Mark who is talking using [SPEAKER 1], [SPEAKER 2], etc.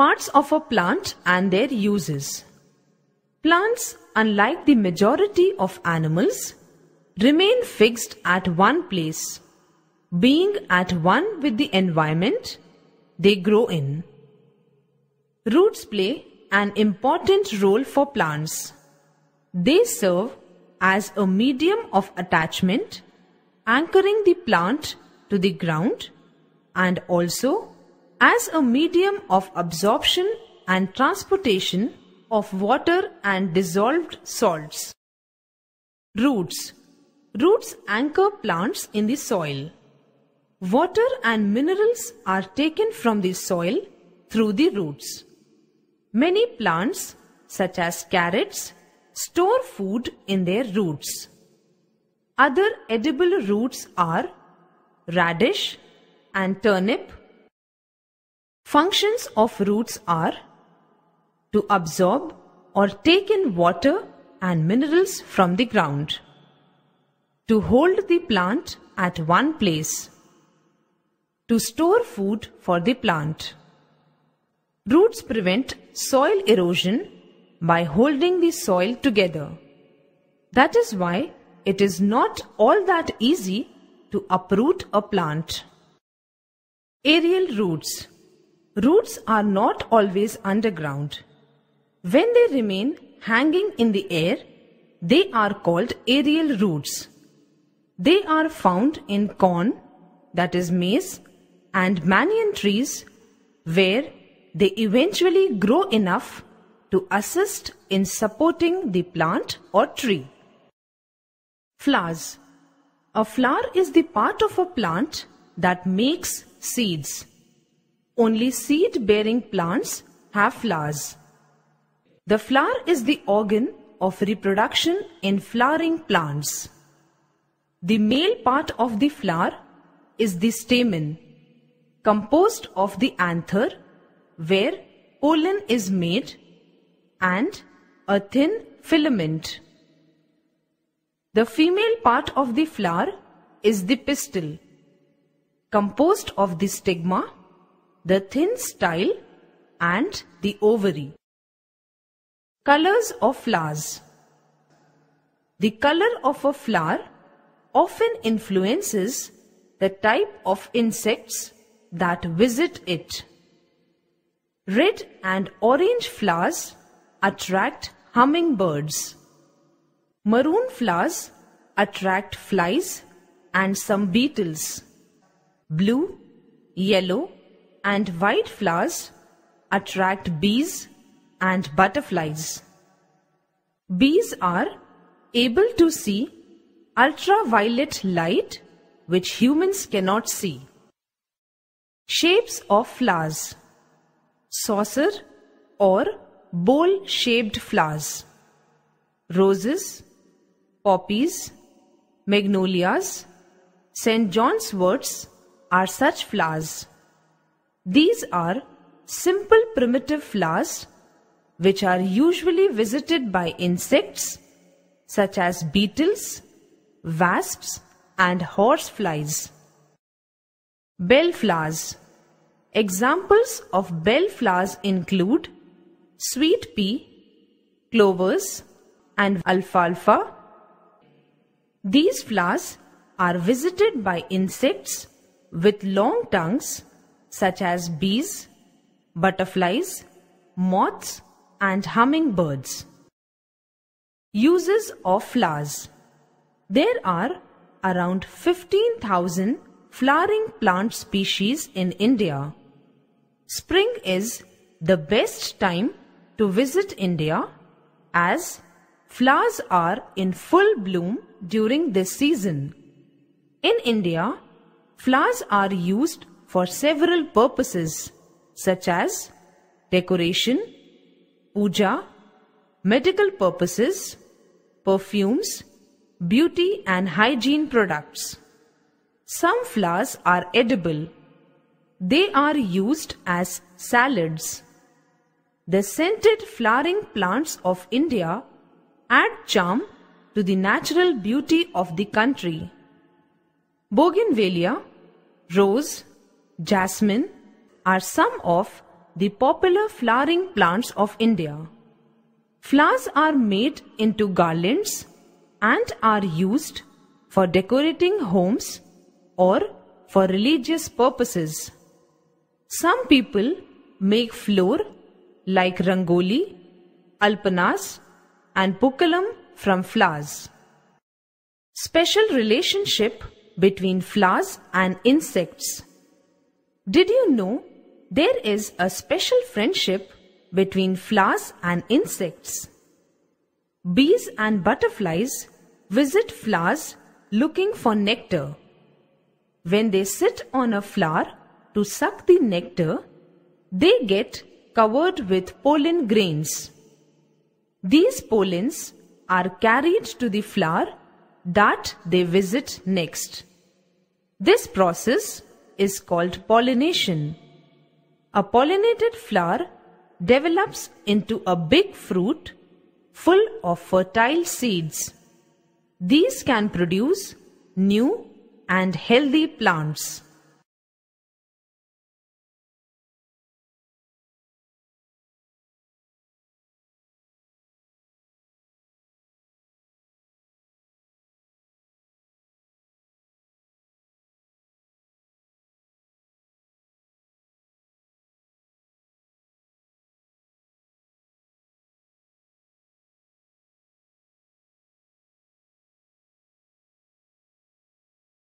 [SPEAKER 1] Parts of a plant and their uses. Plants, unlike the majority of animals, remain fixed at one place. Being at one with the environment they grow in. Roots play an important role for plants. They serve as a medium of attachment, anchoring the plant to the ground and also as a medium of absorption and transportation of water and dissolved salts. Roots Roots anchor plants in the soil. Water and minerals are taken from the soil through the roots. Many plants, such as carrots, store food in their roots. Other edible roots are radish and turnip Functions of roots are to absorb or take in water and minerals from the ground, to hold the plant at one place, to store food for the plant. Roots prevent soil erosion by holding the soil together. That is why it is not all that easy to uproot a plant. Aerial roots Roots are not always underground. When they remain hanging in the air, they are called aerial roots. They are found in corn, that is maize, and manian trees where they eventually grow enough to assist in supporting the plant or tree. Flowers A flower is the part of a plant that makes seeds. Only seed-bearing plants have flowers. The flower is the organ of reproduction in flowering plants. The male part of the flower is the stamen, composed of the anther, where pollen is made, and a thin filament. The female part of the flower is the pistil, composed of the stigma the thin style and the ovary. Colors of flowers The color of a flower often influences the type of insects that visit it. Red and orange flowers attract hummingbirds. Maroon flowers attract flies and some beetles. Blue, yellow and white flowers attract bees and butterflies. Bees are able to see ultraviolet light which humans cannot see. Shapes of flowers Saucer or bowl shaped flowers Roses, poppies, magnolias, St. John's worts are such flowers. These are simple primitive flowers which are usually visited by insects such as beetles, wasps and horseflies. Bell flowers Examples of bell flowers include sweet pea, clovers and alfalfa. These flowers are visited by insects with long tongues such as bees, butterflies, moths, and hummingbirds. Uses of flowers There are around 15,000 flowering plant species in India. Spring is the best time to visit India as flowers are in full bloom during this season. In India, flowers are used for several purposes such as decoration, puja, medical purposes, perfumes, beauty and hygiene products. Some flowers are edible. They are used as salads. The scented flowering plants of India add charm to the natural beauty of the country. Bougainvillea, rose, jasmine are some of the popular flowering plants of India. Flowers are made into garlands and are used for decorating homes or for religious purposes. Some people make floor like rangoli, alpanas and pukkalam from flowers. Special relationship between flowers and insects. Did you know there is a special friendship between flowers and insects? Bees and butterflies visit flowers looking for nectar. When they sit on a flower to suck the nectar, they get covered with pollen grains. These pollens are carried to the flower that they visit next. This process is called pollination. A pollinated flower develops into a big fruit full of fertile seeds. These can produce new and healthy plants.